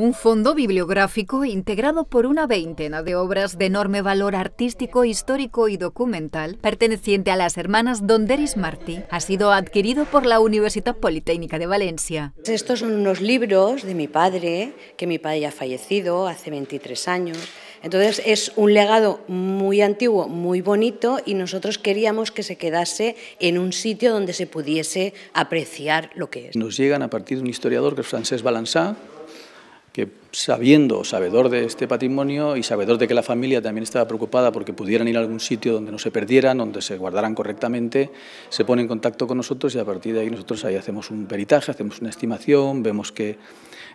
un fondo bibliográfico integrado por una veintena de obras de enorme valor artístico, histórico y documental, perteneciente a las hermanas Donderis Martí, ha sido adquirido por la Universidad Politécnica de Valencia. Estos son unos libros de mi padre, que mi padre ya ha fallecido hace 23 años. Entonces es un legado muy antiguo, muy bonito y nosotros queríamos que se quedase en un sitio donde se pudiese apreciar lo que es. Nos llegan a partir de un historiador que es francés Balançat que sabiendo, sabedor de este patrimonio y sabedor de que la familia también estaba preocupada porque pudieran ir a algún sitio donde no se perdieran, donde se guardaran correctamente, se pone en contacto con nosotros y a partir de ahí nosotros ahí hacemos un peritaje, hacemos una estimación, vemos que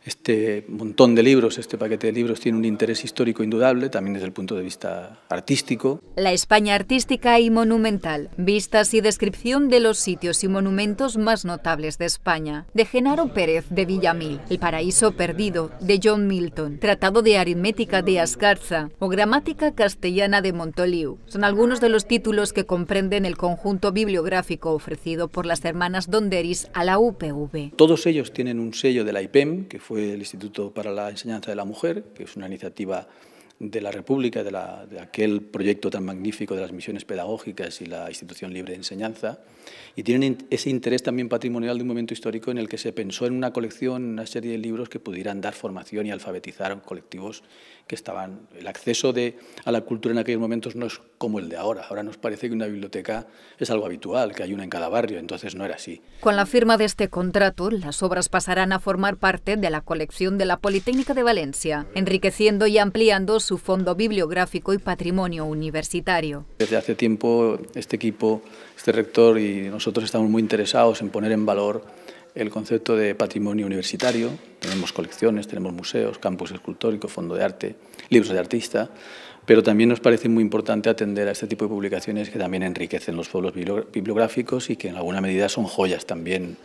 este montón de libros, este paquete de libros tiene un interés histórico indudable, también desde el punto de vista artístico. La España artística y monumental, vistas y descripción de los sitios y monumentos más notables de España, de Genaro Pérez de Villamil, El paraíso perdido, de John Milton, Tratado de Aritmética de Ascarza o Gramática Castellana de Montoliu. Son algunos de los títulos que comprenden el conjunto bibliográfico ofrecido por las hermanas Donderis a la UPV. Todos ellos tienen un sello de la IPEM, que fue el Instituto para la Enseñanza de la Mujer, que es una iniciativa de la República, de, aquel proyecto tan magnífico de las misiones pedagógicas y la institución libre de enseñanza, y tienen ese interés también patrimonial de un momento histórico en el que se pensó en una colección, una serie de libros que pudieran dar formación y alfabetizar a colectivos que estaban... El acceso de, a la cultura en aquellos momentos no es como el de ahora. Ahora nos parece que una biblioteca es algo habitual, que hay una en cada barrio, entonces no era así. Con la firma de este contrato, las obras pasarán a formar parte de la colección de la Politécnica de Valencia, enriqueciendo y ampliando su fondo bibliográfico y patrimonio universitario. Desde hace tiempo este equipo, este rector y nosotros estamos muy interesados en poner en valor el concepto de patrimonio universitario. Tenemos colecciones, tenemos museos, campus escultórico, fondo de arte, libros de artista, pero también nos parece muy importante atender a este tipo de publicaciones que también enriquecen los pueblos bibliográficos y que en alguna medida son joyas también,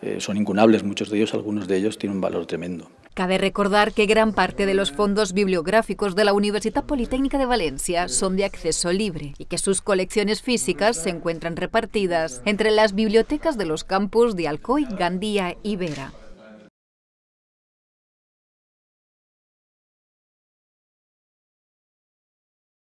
eh, son incunables muchos de ellos, algunos de ellos tienen un valor tremendo. Cabe recordar que gran parte de los fondos bibliográficos de la Universidad Politécnica de Valencia son de acceso libre y que sus colecciones físicas se encuentran repartidas entre las bibliotecas de los campus de Alcoy, Gandía y Vera.